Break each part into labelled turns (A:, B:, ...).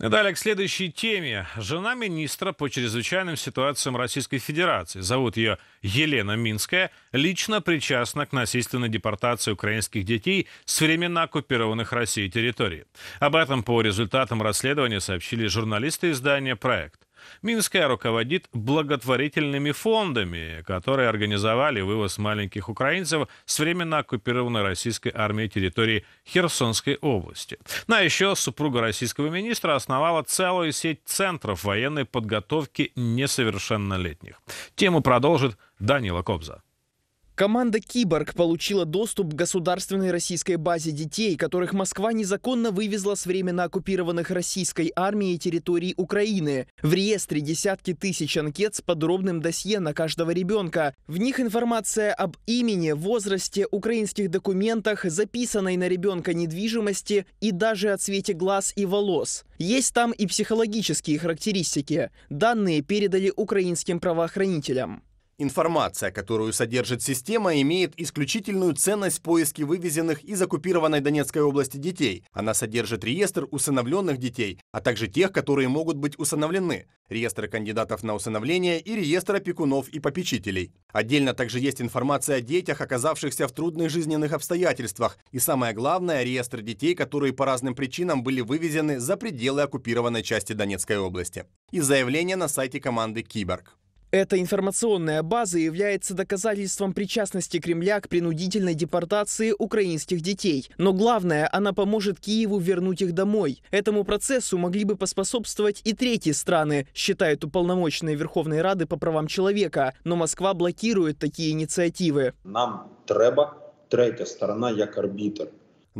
A: Далее к следующей теме. Жена министра по чрезвычайным ситуациям Российской Федерации, зовут ее Елена Минская, лично причастна к насильственной депортации украинских детей с временно оккупированных Россией территорий. Об этом по результатам расследования сообщили журналисты издания «Проект». Минская руководит благотворительными фондами, которые организовали вывоз маленьких украинцев с временно оккупированной российской армией территории Херсонской области. На еще супруга российского министра основала целую сеть центров военной подготовки несовершеннолетних. Тему продолжит Данила Кобза.
B: Команда «Киборг» получила доступ к государственной российской базе детей, которых Москва незаконно вывезла с временно оккупированных российской армией территорий Украины. В реестре десятки тысяч анкет с подробным досье на каждого ребенка. В них информация об имени, возрасте, украинских документах, записанной на ребенка недвижимости и даже о цвете глаз и волос. Есть там и психологические характеристики. Данные передали украинским
C: правоохранителям. Информация, которую содержит система, имеет исключительную ценность в поиске вывезенных из оккупированной Донецкой области детей. Она содержит реестр усыновленных детей, а также тех, которые могут быть усыновлены, реестр кандидатов на усыновление и реестр опекунов и попечителей. Отдельно также есть информация о детях, оказавшихся в трудных жизненных обстоятельствах, и самое главное – реестр детей, которые по разным причинам были вывезены за пределы оккупированной части Донецкой области. И заявление на сайте команды «Киборг». Эта
B: информационная база является доказательством причастности Кремля к принудительной депортации украинских детей. Но главное, она поможет Киеву вернуть их домой. Этому процессу могли бы поспособствовать и третьи страны, считают уполномоченные Верховной Рады по правам человека. Но Москва блокирует такие инициативы.
C: Нам треба третья сторона, как арбитр.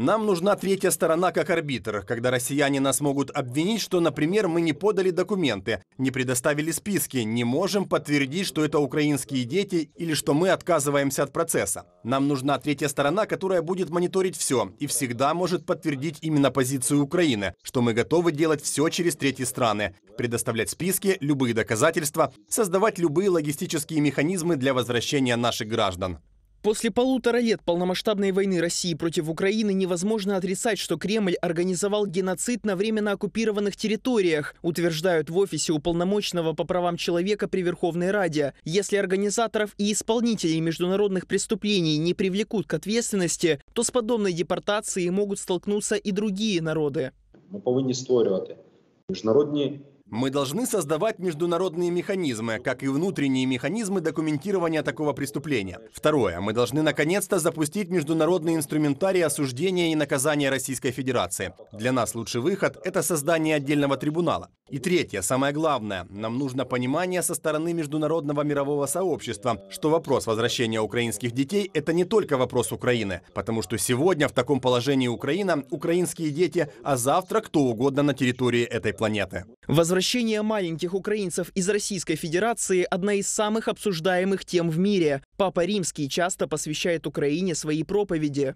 C: Нам нужна третья сторона как арбитр, когда россияне нас могут обвинить, что, например, мы не подали документы, не предоставили списки, не можем подтвердить, что это украинские дети или что мы отказываемся от процесса. Нам нужна третья сторона, которая будет мониторить все и всегда может подтвердить именно позицию Украины, что мы готовы делать все через третьи страны, предоставлять списки, любые доказательства, создавать любые логистические механизмы для возвращения наших граждан. После полутора лет
B: полномасштабной войны России против Украины невозможно отрицать, что Кремль организовал геноцид на временно оккупированных территориях, утверждают в офисе уполномоченного по правам человека при Верховной Раде. Если организаторов и исполнителей международных преступлений не привлекут к ответственности,
C: то с подобной депортацией могут столкнуться и другие народы. Мы повинні створювати международные мы должны создавать международные механизмы, как и внутренние механизмы документирования такого преступления. Второе. Мы должны наконец-то запустить международный инструментарий осуждения и наказания Российской Федерации. Для нас лучший выход – это создание отдельного трибунала. И третье, самое главное, нам нужно понимание со стороны международного мирового сообщества, что вопрос возвращения украинских детей – это не только вопрос Украины, потому что сегодня в таком положении Украина, украинские дети, а завтра кто угодно на территории этой планеты.
B: Возвращение маленьких украинцев из Российской Федерации – одна из самых обсуждаемых тем в мире. Папа Римский часто посвящает Украине свои проповеди.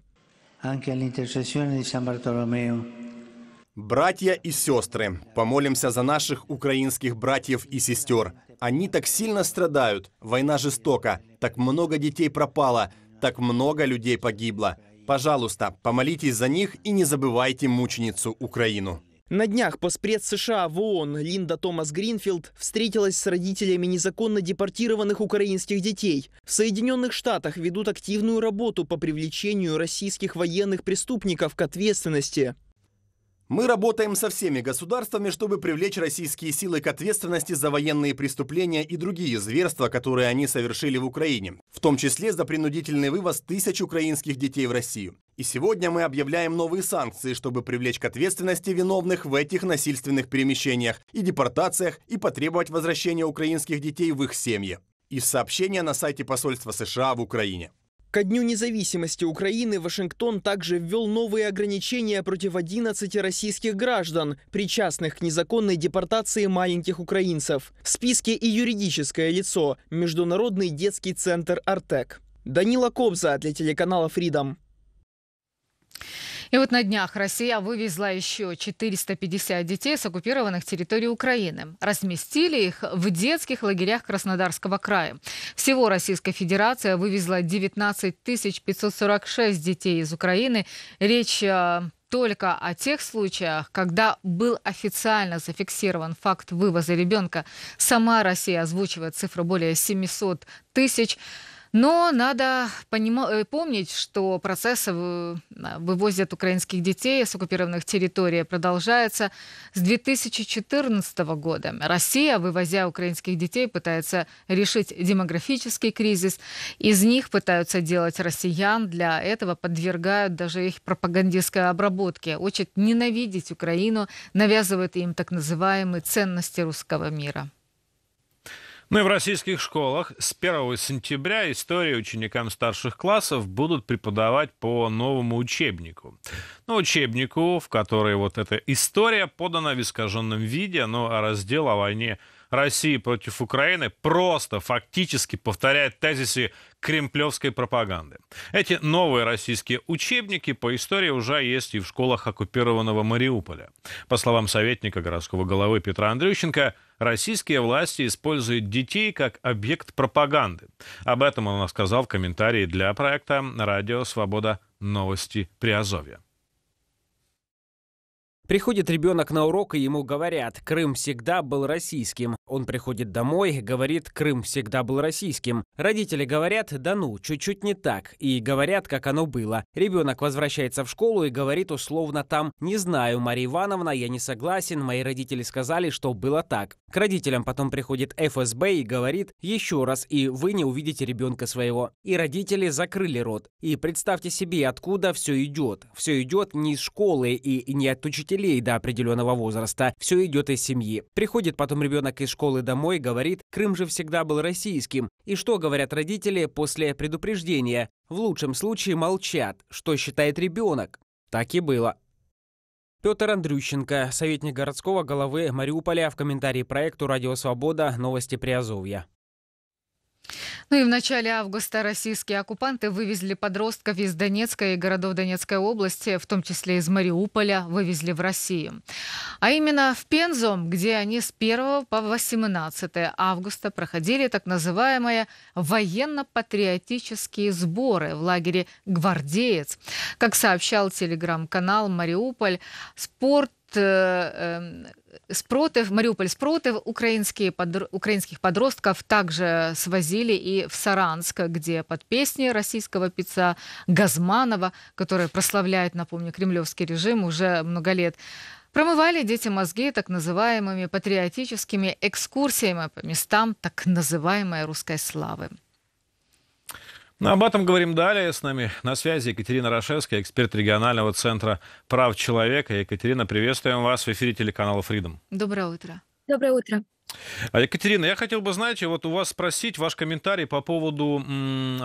C: Братья и сестры, помолимся за наших украинских братьев и сестер. Они так сильно страдают, война жестока, так много детей пропало, так много людей погибло. Пожалуйста, помолитесь за них и не забывайте мученицу Украину. На днях
B: поспред США в ООН Линда Томас Гринфилд встретилась с родителями незаконно депортированных украинских детей. В Соединенных Штатах ведут активную работу по привлечению
C: российских военных преступников к ответственности. Мы работаем со всеми государствами, чтобы привлечь российские силы к ответственности за военные преступления и другие зверства, которые они совершили в Украине, в том числе за принудительный вывоз тысяч украинских детей в Россию. И сегодня мы объявляем новые санкции, чтобы привлечь к ответственности виновных в этих насильственных перемещениях и депортациях и потребовать возвращения украинских детей в их семьи. Из сообщения на сайте посольства США в Украине. Ко Дню независимости Украины
B: Вашингтон также ввел новые ограничения против 11 российских граждан, причастных к незаконной депортации маленьких украинцев. В списке и юридическое лицо – Международный детский центр «Артек». Данила Кобза для телеканала Freedom.
D: И вот на днях Россия вывезла еще 450 детей с оккупированных территорий Украины. Разместили их в детских лагерях Краснодарского края. Всего Российская Федерация вывезла 19 546 детей из Украины. Речь э, только о тех случаях, когда был официально зафиксирован факт вывоза ребенка. Сама Россия озвучивает цифру более 700 тысяч. Но надо поним... Э, помнить, что процессы вывозят украинских детей с оккупированных территорий продолжается с 2014 года. Россия, вывозя украинских детей, пытается решить демографический кризис. Из них пытаются делать россиян. Для этого подвергают даже их пропагандистской обработке. Учат ненавидеть Украину, навязывают им так называемые ценности русского мира.
A: Ну и в российских школах с 1 сентября истории ученикам старших классов будут преподавать по новому учебнику. Ну, учебнику, в которой вот эта история подана в искаженном виде, но ну, а раздел о войне России против Украины просто фактически повторяет тезисы кремлевской пропаганды. Эти новые российские учебники по истории уже есть и в школах оккупированного Мариуполя. По словам советника городского головы Петра Андрющенко, российские власти используют детей как объект пропаганды. Об этом он рассказал в комментарии для проекта «Радио Свобода. Новости Приазовья». Приходит ребенок на урок, и ему говорят, Крым всегда был российским. Он приходит домой, говорит, Крым всегда был российским. Родители говорят, да ну, чуть-чуть не так, и говорят, как оно было. Ребенок возвращается в школу и говорит условно там, не знаю, Мария Ивановна, я не согласен, мои родители сказали, что было так. К родителям потом приходит ФСБ и говорит, еще раз, и вы не увидите ребенка своего. И родители закрыли рот. И представьте себе, откуда все идет. Все идет не из школы и не от учителей до определенного возраста. Все идет из семьи. Приходит потом ребенок из школы, школы домой, говорит, Крым же всегда был российским. И что говорят родители после предупреждения? В лучшем случае молчат, что считает ребенок. Так и было. Петр Андрющенко, советник городского головы Мариуполя, в комментарии проекту «Радио Свобода. Новости Приазовья».
D: Ну и в начале августа российские оккупанты вывезли подростков из Донецка и городов Донецкой области, в том числе из Мариуполя, вывезли в Россию. А именно в Пензу, где они с 1 по 18 августа проходили так называемые военно-патриотические сборы в лагере «Гвардеец». Как сообщал телеграм-канал «Мариуполь», спорт э, э, спротив, Мариуполь спротив, украинские подр... украинских подростков также свозили и в Саранск, где под песни российского певца Газманова, который прославляет, напомню, кремлевский режим уже много лет, промывали дети мозги так называемыми патриотическими экскурсиями по местам так называемой русской славы.
A: Ну, об этом говорим далее. С нами на связи Екатерина Рашевская, эксперт регионального центра прав человека. Екатерина, приветствуем вас в эфире телеканала Freedom.
D: Доброе утро. Доброе утро.
A: А, Екатерина, я хотел бы, знаете, вот у вас спросить ваш комментарий по поводу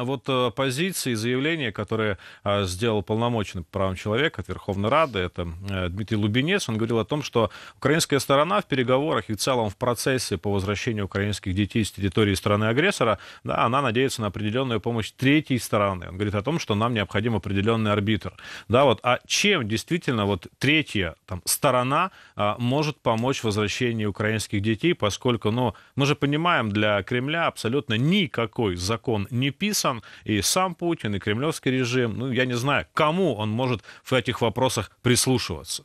A: вот э, позиции, заявления, которое а, сделал полномочный по правам человека от Верховной Рады, это э, Дмитрий Лубинец. он говорил о том, что украинская сторона в переговорах и в целом в процессе по возвращению украинских детей с территории страны-агрессора, да, она надеется на определенную помощь третьей стороны. Он говорит о том, что нам необходим определенный арбитр. Да, вот, а чем действительно вот третья там, сторона а, может помочь возвращению украинских детей, по поскольку, ну, мы же понимаем, для Кремля абсолютно никакой закон не писан, и сам Путин, и кремлевский режим, ну, я не знаю, кому он может в этих вопросах прислушиваться.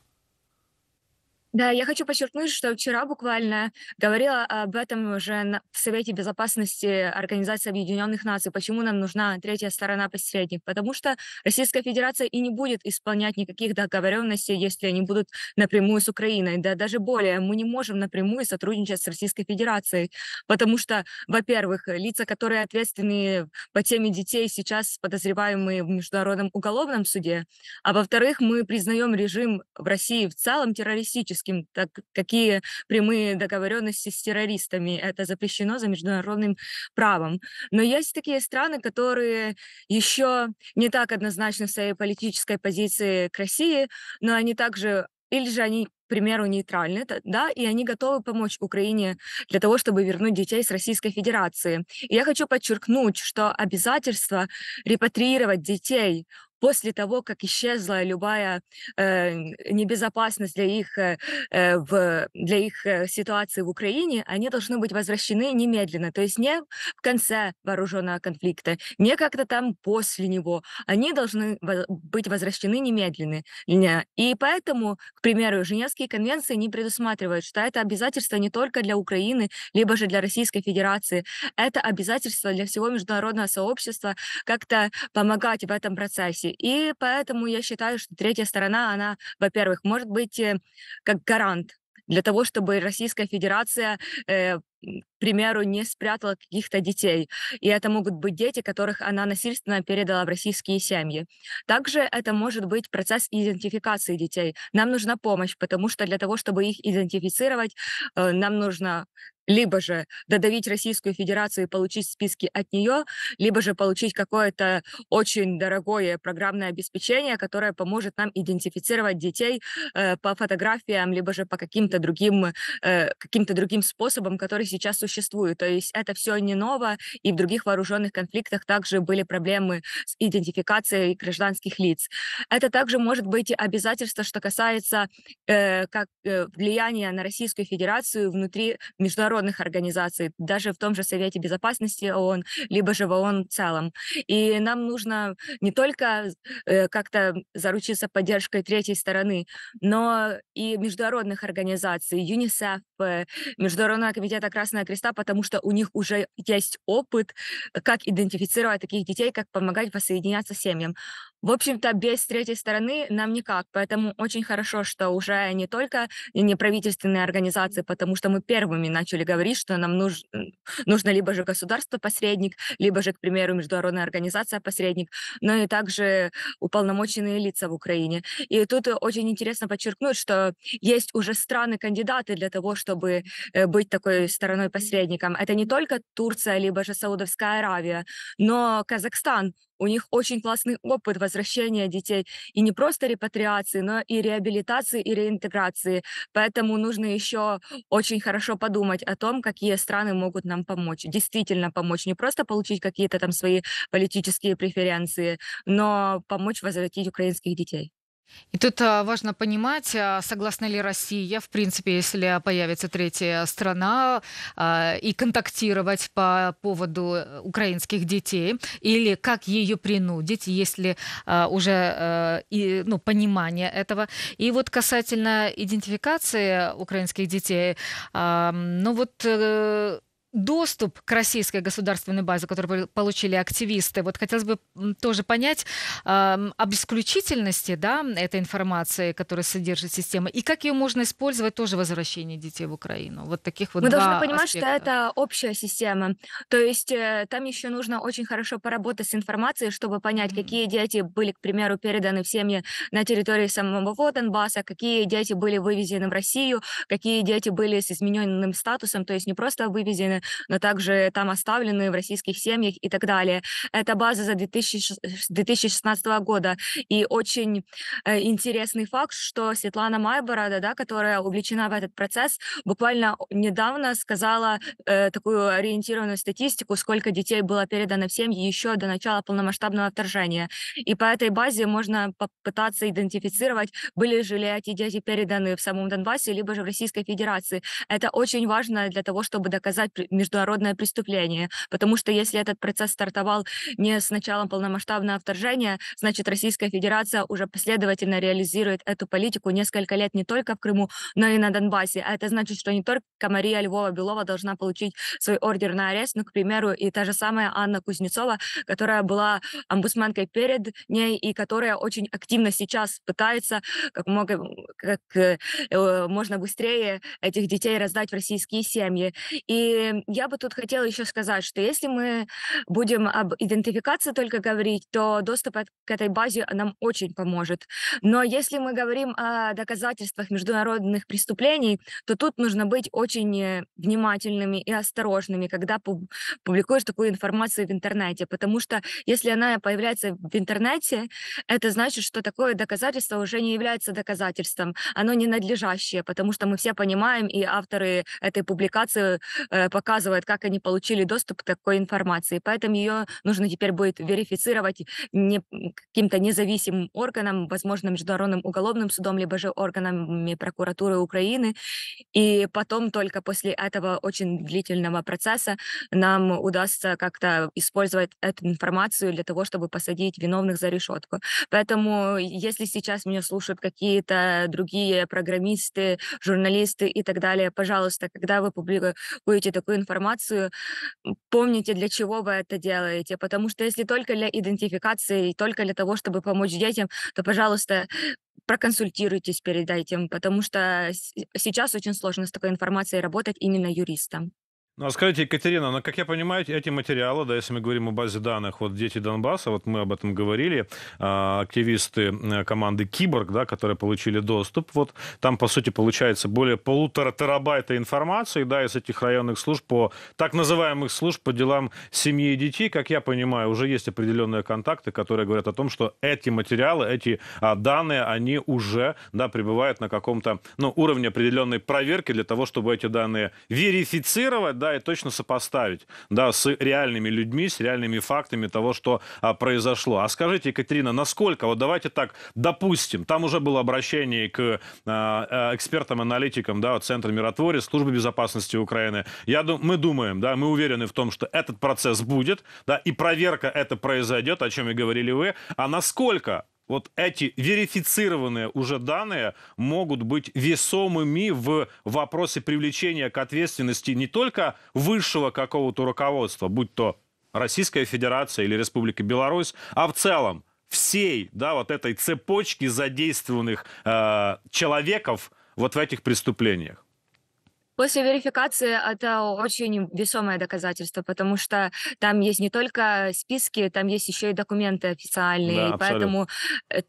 E: Да, я хочу подчеркнуть, что вчера буквально говорила об этом уже в Совете Безопасности Организации Объединенных Наций. Почему нам нужна третья сторона посредник? Потому что Российская Федерация и не будет исполнять никаких договоренностей, если они будут напрямую с Украиной. Да, даже более, мы не можем напрямую сотрудничать с Российской Федерацией, потому что, во-первых, лица, которые ответственны по теме детей, сейчас подозреваемые в Международном уголовном суде, а во-вторых, мы признаем режим в России в целом террористическим террористическим, так какие прямые договоренности с террористами. Это запрещено за международным правом. Но есть такие страны, которые еще не так однозначно в своей политической позиции к России, но они также или же они, к примеру, нейтральны, да, и они готовы помочь Украине для того, чтобы вернуть детей с Российской Федерации. И я хочу подчеркнуть, что обязательство репатриировать детей после того, как исчезла любая э, небезопасность для их, э, э в, для их э, ситуации в Украине, они должны быть возвращены немедленно, то есть не в конце вооруженного конфликта, не как-то там после него. Они должны быть возвращены немедленно. И поэтому, к примеру, Женевские конвенции не предусматривают, что это обязательство не только для Украины, либо же для Российской Федерации. Это обязательство для всего международного сообщества как-то помогать в этом процессе. И поэтому я считаю, что третья сторона, она, во-первых, может быть э, как гарант для того, чтобы Российская Федерация, э, к примеру, не спрятала каких-то детей. И это могут быть дети, которых она насильственно передала в российские семьи. Также это может быть процесс идентификации детей. Нам нужна помощь, потому что для того, чтобы их идентифицировать, э, нам нужно либо же додавить Российскую Федерацию и получить списки от нее, либо же получить какое-то очень дорогое программное обеспечение, которое поможет нам идентифицировать детей э, по фотографиям, либо же по каким-то другим, э, каким-то другим способам, которые сейчас существуют. То есть это все не ново, и в других вооруженных конфликтах также были проблемы с идентификацией гражданских лиц. Это также может быть обязательство, что касается э, как, э, влияния на Российскую Федерацию внутри международного международных организаций, даже в том же Совете Безопасности ООН, либо же в ООН в целом. И нам нужно не только э, как-то заручиться поддержкой третьей стороны, но и международных организаций, ЮНИСЕФ, э, Международного комитета Красного Креста, потому что у них уже есть опыт, как идентифицировать таких детей, как помогать воссоединяться семьям в общем-то, без третьей стороны нам никак. Поэтому очень хорошо, что уже не только неправительственные организации, потому что мы первыми начали говорить, что нам нуж... нужно либо же государство-посредник, либо же, к примеру, международная организация-посредник, но и также уполномоченные лица в Украине. И тут очень интересно подчеркнуть, что есть уже страны-кандидаты для того, чтобы э, быть такой стороной-посредником. Это не только Турция, либо же Саудовская Аравия, но Казахстан у них очень классный опыт возвращения детей и не просто репатриации, но и реабилитации и реинтеграции. Поэтому нужно еще очень хорошо подумать о том, какие страны могут нам помочь, действительно помочь, не
D: просто получить какие-то там свои политические преференции, но помочь возвратить украинских детей. И тут а, важно понимать, а, согласна ли Россия, в принципе, если появится третья страна, а, и контактировать по поводу э, украинских детей, или как ее принудить, если уже э, ну, понимание этого. И вот касательно идентификации украинских детей, ну вот э, доступ к российской государственной базе, которую получили активисты. Вот хотелось бы тоже понять э, об исключительности да, этой информации, которая содержит система, и как ее можно использовать тоже возвращение детей в Украину. Вот таких вот Мы должны понимать, аспекта. что
E: это общая система. То есть э, там еще нужно очень хорошо поработать с информацией, чтобы понять, mm какие дети были, к примеру, переданы в семьи на территории самого Донбасса, какие дети были вывезены в Россию, какие дети были с измененным статусом, то есть не просто вывезены, но также там оставлены в российских семьях и так далее. Это база за 2000, 2016 года. И очень э, интересный факт, что Светлана Майборода, да, которая увлечена в этот процесс, буквально недавно сказала э, такую ориентированную статистику, сколько детей было передано в семьи еще до начала полномасштабного вторжения. И по этой базе можно попытаться идентифицировать, были же ли эти дети переданы в самом Донбассе, либо же в Российской Федерации. Это очень важно для того, чтобы доказать международное преступление, потому что если этот процесс стартовал не с началом полномасштабного вторжения, значит, Российская Федерация уже последовательно реализирует эту политику несколько лет не только в Крыму, но и на Донбассе. А это значит, что не только Мария Львова-Белова должна получить свой ордер на арест, но, ну, к примеру, и та же самая Анна Кузнецова, которая была омбудсменкой перед ней и которая очень активно сейчас пытается как, много, как э, можно быстрее этих детей раздать в российские семьи. И я бы тут хотела еще сказать, что если мы будем об идентификации только говорить, то доступ к этой базе нам очень поможет. Но если мы говорим о доказательствах международных преступлений, то тут нужно быть очень внимательными и осторожными, когда публикуешь такую информацию в интернете, потому что если она появляется в интернете, это значит, что такое доказательство уже не является доказательством, оно ненадлежащее, потому что мы все понимаем, и авторы этой публикации э, пока рассказывают, как они получили доступ к такой информации. Поэтому ее нужно теперь будет верифицировать не, каким-то независимым органом, возможно, Международным уголовным судом, либо же органами прокуратуры Украины. И потом только после этого очень длительного процесса нам удастся как-то использовать эту информацию для того, чтобы посадить виновных за решетку. Поэтому если сейчас меня слушают какие-то другие программисты, журналисты и так далее, пожалуйста, когда вы публикуете такую информацию, помните, для чего вы это делаете. Потому что если только для идентификации и только для того, чтобы помочь детям, то, пожалуйста, проконсультируйтесь перед этим, потому что сейчас очень сложно с такой информацией работать именно юристам.
A: Ну, а скажите, Екатерина, ну, как я понимаю, эти материалы, да, если мы говорим о базе данных, вот «Дети Донбасса», вот мы об этом говорили, а, активисты э, команды «Киборг», да, которые получили доступ, вот там, по сути, получается более полутора терабайта информации, да, из этих районных служб по так называемых служб по делам семьи и детей, как я понимаю, уже есть определенные контакты, которые говорят о том, что эти материалы, эти а, данные, они уже, да, прибывают на каком-то, ну, уровне определенной проверки для того, чтобы эти данные верифицировать, да, и точно сопоставить, да, с реальными людьми, с реальными фактами того, что а, произошло. А скажите, Екатерина, насколько, вот давайте так, допустим, там уже было обращение к а, а экспертам-аналитикам, да, Центра миротворец, Службы безопасности Украины. Я дум, мы думаем, да, мы уверены в том, что этот процесс будет, да, и проверка это произойдет, о чем и говорили вы. А насколько вот эти верифицированные уже данные могут быть весомыми в вопросе привлечения к ответственности не только высшего какого-то руководства, будь то Российская Федерация или Республика Беларусь, а в целом всей да, вот этой цепочки задействованных э, человеков вот в этих преступлениях.
E: После верификации это очень весомое доказательство, потому что там есть не только списки, там есть еще и документы официальные, да, и поэтому э,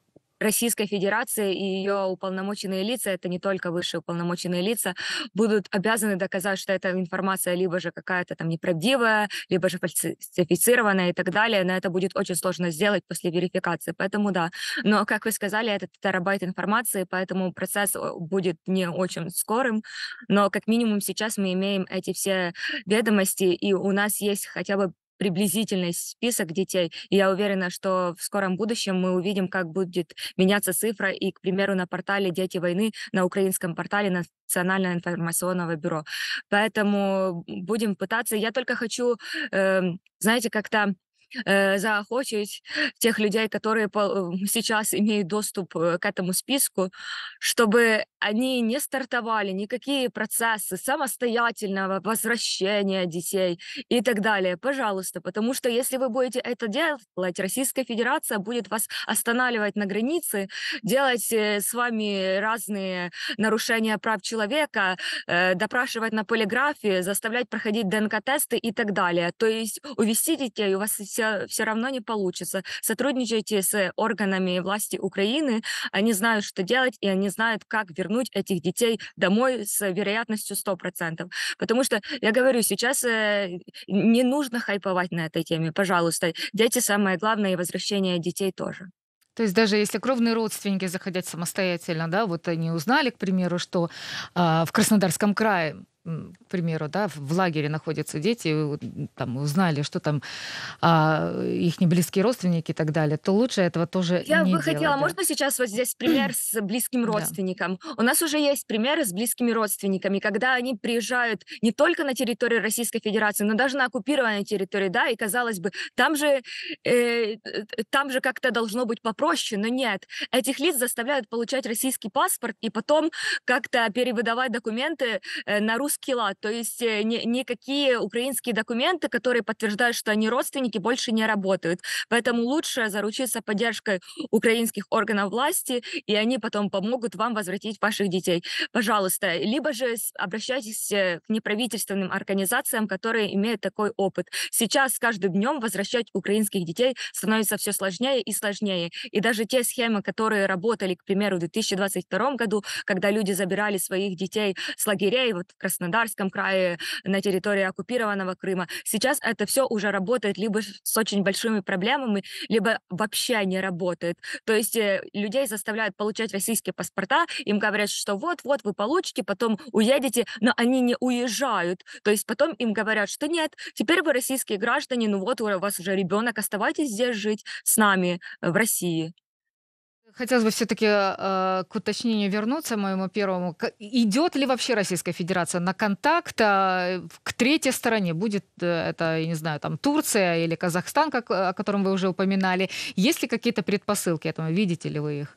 E: Российская Федерация и ее уполномоченные лица, это не только высшие уполномоченные лица, будут обязаны доказать, что эта информация либо же какая-то там неправдивая, либо же фальсифицированная и так далее. Но это будет очень сложно сделать после верификации. Поэтому да. Но, как вы сказали, это терабайт информации, поэтому процесс э, будет не очень скорым. Но как минимум сейчас мы имеем эти все ведомости, и у нас есть хотя бы приблизительный список детей. И я уверена, что в скором будущем мы увидим, как будет меняться цифра. И, к примеру, на портале «Дети войны», на украинском портале Национального информационного бюро. Поэтому будем пытаться. Я только хочу, э, знаете, как-то э, заохочить тех людей, которые э, сейчас имеют доступ э, к этому списку, чтобы они не стартовали никакие процессы самостоятельного возвращения детей и так далее. Пожалуйста, потому что если вы будете это делать, Российская Федерация будет вас останавливать на границе, делать э, с вами разные нарушения прав человека, допрашивать на полиграфии, заставлять проходить ДНК-тесты и так далее. То есть увести детей у вас все все, все равно не получится. Сотрудничайте с органами власти Украины, они знают, что делать, и они знают, как вернуть этих детей домой с вероятностью 100%. Потому что, я говорю, сейчас э, не нужно хайповать на
D: этой теме, пожалуйста. Дети самое главное, и возвращение детей тоже. То есть даже если кровные родственники заходят самостоятельно, да, вот они узнали, к примеру, что э, в Краснодарском крае к примеру, да, в лагере находятся дети, там узнали, что там а, их не близкие родственники и так далее, то лучше этого тоже Я не бы делать, хотела, да. можно
E: сейчас вот здесь пример с близким родственником? Да. У нас уже есть примеры с близкими родственниками, когда они приезжают не только на территорию Российской Федерации, но даже на оккупированной территории, да, и казалось бы, там же, э, э там же как-то должно быть попроще, но нет. Этих лиц заставляют получать российский паспорт и потом как-то перевыдавать документы э, на русский скилла, то есть э, ни, никакие украинские документы, которые подтверждают, что они родственники, больше не работают. Поэтому лучше заручиться поддержкой украинских органов власти, и они потом помогут вам возвратить ваших детей. Пожалуйста, либо же обращайтесь э, к неправительственным организациям, которые имеют такой опыт. Сейчас с каждым днем возвращать украинских детей становится все сложнее и сложнее. И даже те схемы, которые работали, к примеру, в 2022 году, когда люди забирали своих детей с лагерей, вот в Краснодар, Краснодарском крае, на территории оккупированного Крыма. Сейчас это все уже работает либо с очень большими проблемами, либо вообще не работает. То есть э, людей заставляют получать российские паспорта, им говорят, что вот-вот вы получите, потом уедете, но они не уезжают. То есть потом им говорят, что нет, теперь вы российские граждане, ну вот у вас уже ребенок, оставайтесь здесь жить с нами в России.
D: Хотелось бы все-таки э, к уточнению вернуться моему первому. Идет ли вообще Российская Федерация на контакт а, к третьей стороне? Будет э, это, я не знаю, там Турция или Казахстан, как, о котором вы уже упоминали. Есть ли какие-то предпосылки этому? Видите ли вы их?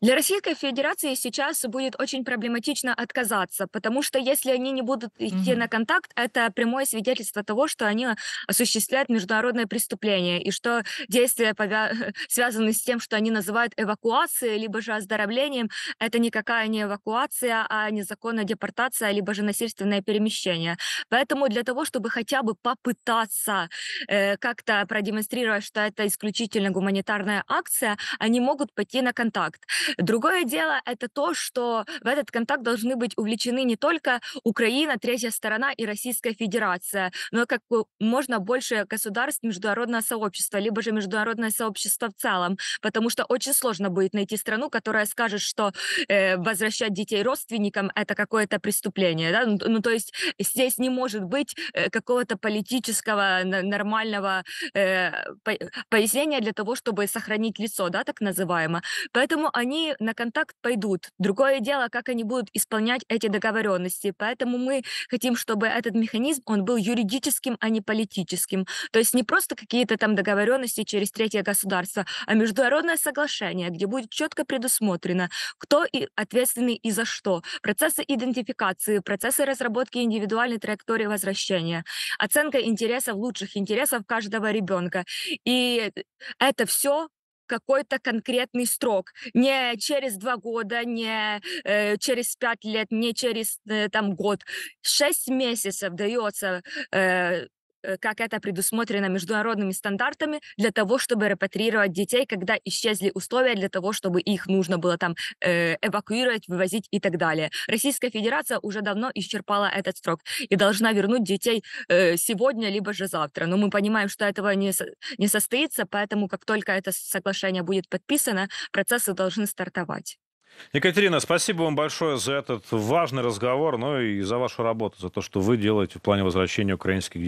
E: Для Российской Федерации сейчас будет очень проблематично отказаться, потому что если они не будут идти угу. на контакт, это прямое свидетельство того, что они осуществляют международное преступление и что действия повя... связаны с тем, что они называют эвакуацией, либо же оздоровлением, это никакая не эвакуация, а незаконная депортация, либо же насильственное перемещение. Поэтому для того, чтобы хотя бы попытаться э, как-то продемонстрировать, что это исключительно гуманитарная акция, они могут пойти на контакт. Другое дело — это то, что в этот контакт должны быть увлечены не только Украина, третья сторона и Российская Федерация, но и как можно больше государств, международное сообщество, либо же международное сообщество в целом, потому что очень сложно будет найти страну, которая скажет, что э, возвращать детей родственникам — это какое-то преступление. Да? Ну, ну, то есть здесь не может быть э, какого-то политического нормального э, пояснения для того, чтобы сохранить лицо, да, так называемо. Поэтому они они на контакт пойдут. Другое дело, как они будут исполнять эти договоренности. Поэтому мы хотим, чтобы этот механизм, он был юридическим, а не политическим. То есть не просто какие-то там договоренности через третье государство, а международное соглашение, где будет четко предусмотрено, кто и ответственный и за что. Процессы идентификации, процессы разработки индивидуальной траектории возвращения, оценка интересов, лучших интересов каждого ребенка. И это все какой-то конкретный срок. Не через два года, не э, через пять лет, не через э, там год. Шесть месяцев дается э, Э, как это предусмотрено международными стандартами, для того, чтобы репатрировать детей, когда исчезли условия для того, чтобы их нужно было там э, эвакуировать, вывозить и так далее. Российская Федерация уже давно исчерпала этот срок и должна вернуть детей э, сегодня, либо же завтра. Но мы понимаем, что этого не, не состоится, поэтому как только это соглашение будет подписано, процессы должны стартовать.
A: Екатерина, спасибо вам большое за этот важный разговор, ну и за вашу работу, за то, что вы делаете в плане возвращения украинских